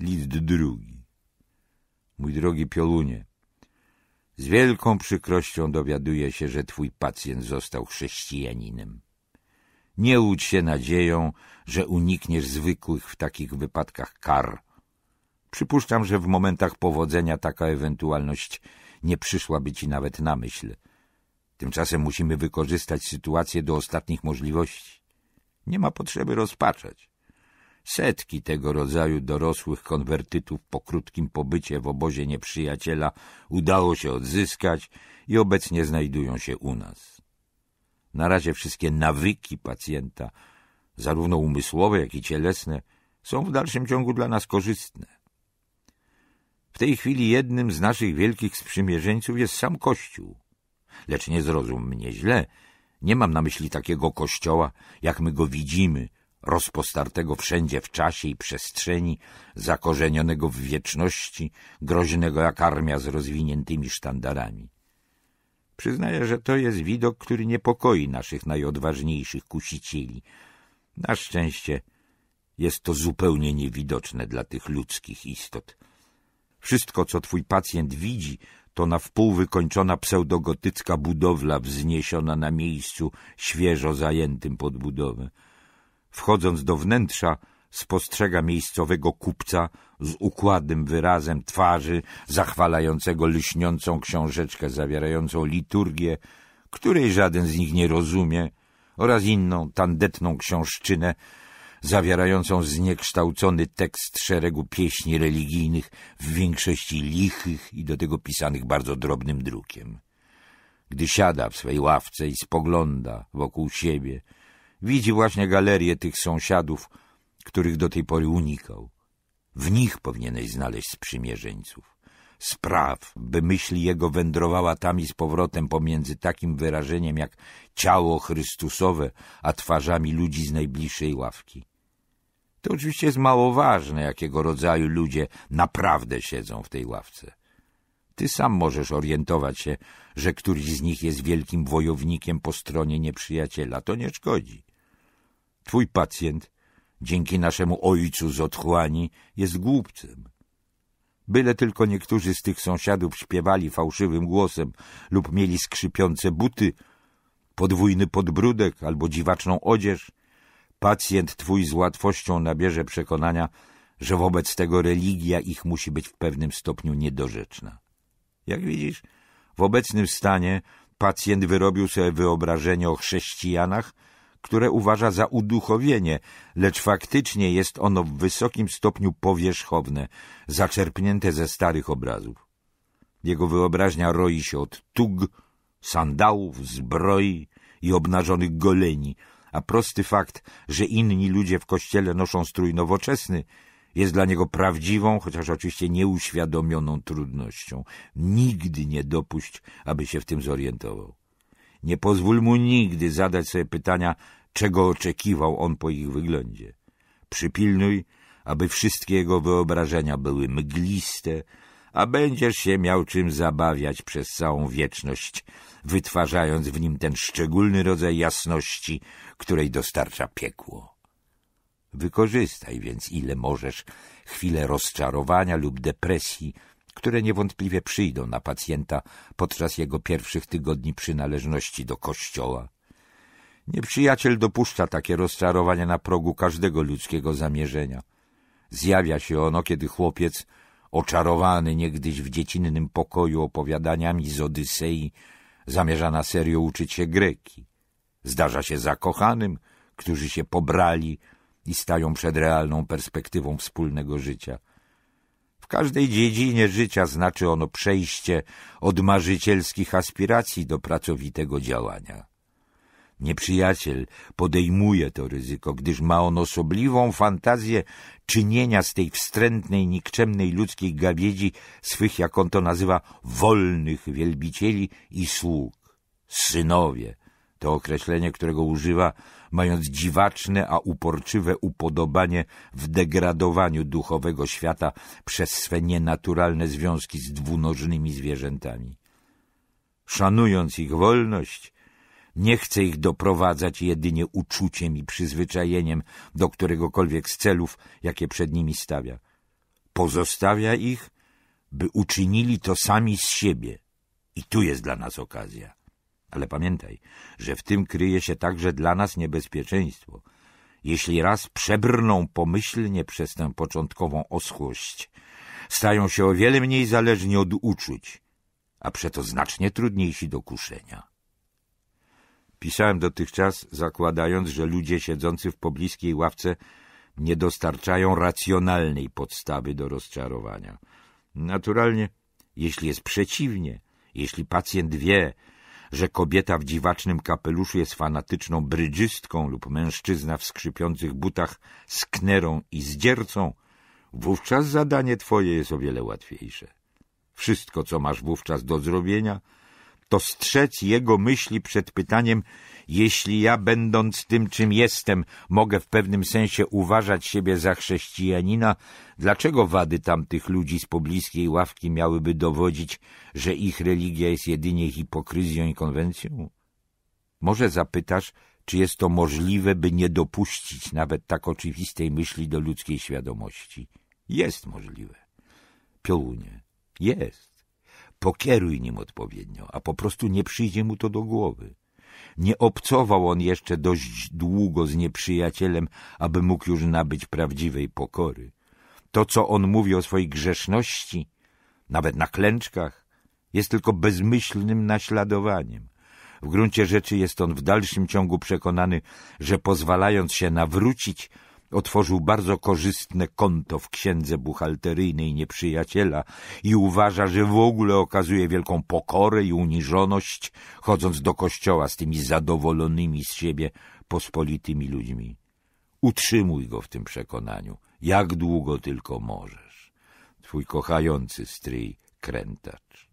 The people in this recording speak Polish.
List drugi. Mój drogi Piolunie, z wielką przykrością dowiaduję się, że twój pacjent został chrześcijaninem. Nie łudź się nadzieją, że unikniesz zwykłych w takich wypadkach kar. Przypuszczam, że w momentach powodzenia taka ewentualność nie przyszłaby ci nawet na myśl. Tymczasem musimy wykorzystać sytuację do ostatnich możliwości. Nie ma potrzeby rozpaczać. Setki tego rodzaju dorosłych konwertytów po krótkim pobycie w obozie nieprzyjaciela udało się odzyskać i obecnie znajdują się u nas. Na razie wszystkie nawyki pacjenta, zarówno umysłowe, jak i cielesne, są w dalszym ciągu dla nas korzystne. W tej chwili jednym z naszych wielkich sprzymierzeńców jest sam Kościół. Lecz nie zrozum mnie źle, nie mam na myśli takiego Kościoła, jak my go widzimy, rozpostartego wszędzie w czasie i przestrzeni, zakorzenionego w wieczności, groźnego jak armia z rozwiniętymi sztandarami. Przyznaję, że to jest widok, który niepokoi naszych najodważniejszych kusicieli. Na szczęście jest to zupełnie niewidoczne dla tych ludzkich istot. Wszystko, co twój pacjent widzi, to na wpół wykończona pseudogotycka budowla wzniesiona na miejscu świeżo zajętym pod budowę. Wchodząc do wnętrza, spostrzega miejscowego kupca z układnym wyrazem twarzy, zachwalającego lśniącą książeczkę zawierającą liturgię, której żaden z nich nie rozumie, oraz inną tandetną książczynę, zawierającą zniekształcony tekst szeregu pieśni religijnych, w większości lichych i do tego pisanych bardzo drobnym drukiem. Gdy siada w swej ławce i spogląda wokół siebie, Widzi właśnie galerię tych sąsiadów, których do tej pory unikał. W nich powinieneś znaleźć sprzymierzeńców. Spraw, by myśl jego wędrowała tam i z powrotem pomiędzy takim wyrażeniem jak ciało chrystusowe, a twarzami ludzi z najbliższej ławki. To oczywiście jest mało ważne, jakiego rodzaju ludzie naprawdę siedzą w tej ławce. Ty sam możesz orientować się, że któryś z nich jest wielkim wojownikiem po stronie nieprzyjaciela. To nie szkodzi. Twój pacjent, dzięki naszemu ojcu z otchłani, jest głupcem. Byle tylko niektórzy z tych sąsiadów śpiewali fałszywym głosem lub mieli skrzypiące buty, podwójny podbródek albo dziwaczną odzież, pacjent twój z łatwością nabierze przekonania, że wobec tego religia ich musi być w pewnym stopniu niedorzeczna. Jak widzisz, w obecnym stanie pacjent wyrobił sobie wyobrażenie o chrześcijanach – które uważa za uduchowienie, lecz faktycznie jest ono w wysokim stopniu powierzchowne, zaczerpnięte ze starych obrazów. Jego wyobraźnia roi się od tug, sandałów, zbroi i obnażonych goleni, a prosty fakt, że inni ludzie w kościele noszą strój nowoczesny, jest dla niego prawdziwą, chociaż oczywiście nieuświadomioną trudnością. Nigdy nie dopuść, aby się w tym zorientował. Nie pozwól mu nigdy zadać sobie pytania, czego oczekiwał on po ich wyglądzie. Przypilnuj, aby wszystkie jego wyobrażenia były mgliste, a będziesz się miał czym zabawiać przez całą wieczność, wytwarzając w nim ten szczególny rodzaj jasności, której dostarcza piekło. Wykorzystaj więc ile możesz chwilę rozczarowania lub depresji które niewątpliwie przyjdą na pacjenta podczas jego pierwszych tygodni przynależności do kościoła. Nieprzyjaciel dopuszcza takie rozczarowania na progu każdego ludzkiego zamierzenia. Zjawia się ono, kiedy chłopiec, oczarowany niegdyś w dziecinnym pokoju opowiadaniami z Odysei, zamierza na serio uczyć się greki. Zdarza się zakochanym, którzy się pobrali i stają przed realną perspektywą wspólnego życia – w każdej dziedzinie życia znaczy ono przejście od marzycielskich aspiracji do pracowitego działania. Nieprzyjaciel podejmuje to ryzyko, gdyż ma on osobliwą fantazję czynienia z tej wstrętnej, nikczemnej ludzkiej gawiedzi swych, jak on to nazywa, wolnych wielbicieli i sług, synowie – to określenie, którego używa, mając dziwaczne, a uporczywe upodobanie w degradowaniu duchowego świata przez swe nienaturalne związki z dwunożnymi zwierzętami. Szanując ich wolność, nie chce ich doprowadzać jedynie uczuciem i przyzwyczajeniem do któregokolwiek z celów, jakie przed nimi stawia. Pozostawia ich, by uczynili to sami z siebie. I tu jest dla nas okazja. Ale pamiętaj, że w tym kryje się także dla nas niebezpieczeństwo. Jeśli raz przebrną pomyślnie przez tę początkową oschłość, stają się o wiele mniej zależni od uczuć, a przeto znacznie trudniejsi do kuszenia. Pisałem dotychczas, zakładając, że ludzie siedzący w pobliskiej ławce nie dostarczają racjonalnej podstawy do rozczarowania. Naturalnie, jeśli jest przeciwnie, jeśli pacjent wie, że kobieta w dziwacznym kapeluszu jest fanatyczną brydżystką lub mężczyzna w skrzypiących butach sknerą i zdziercą, wówczas zadanie twoje jest o wiele łatwiejsze. Wszystko, co masz wówczas do zrobienia – to strzec jego myśli przed pytaniem, jeśli ja, będąc tym, czym jestem, mogę w pewnym sensie uważać siebie za chrześcijanina, dlaczego wady tamtych ludzi z pobliskiej ławki miałyby dowodzić, że ich religia jest jedynie hipokryzją i konwencją? Może zapytasz, czy jest to możliwe, by nie dopuścić nawet tak oczywistej myśli do ludzkiej świadomości? Jest możliwe. Piołunie, jest pokieruj nim odpowiednio, a po prostu nie przyjdzie mu to do głowy. Nie obcował on jeszcze dość długo z nieprzyjacielem, aby mógł już nabyć prawdziwej pokory. To, co on mówi o swojej grzeszności, nawet na klęczkach, jest tylko bezmyślnym naśladowaniem. W gruncie rzeczy jest on w dalszym ciągu przekonany, że pozwalając się nawrócić, otworzył bardzo korzystne konto w księdze buchalteryjnej nieprzyjaciela i uważa, że w ogóle okazuje wielką pokorę i uniżoność, chodząc do kościoła z tymi zadowolonymi z siebie pospolitymi ludźmi. Utrzymuj go w tym przekonaniu, jak długo tylko możesz. Twój kochający stryj krętacz.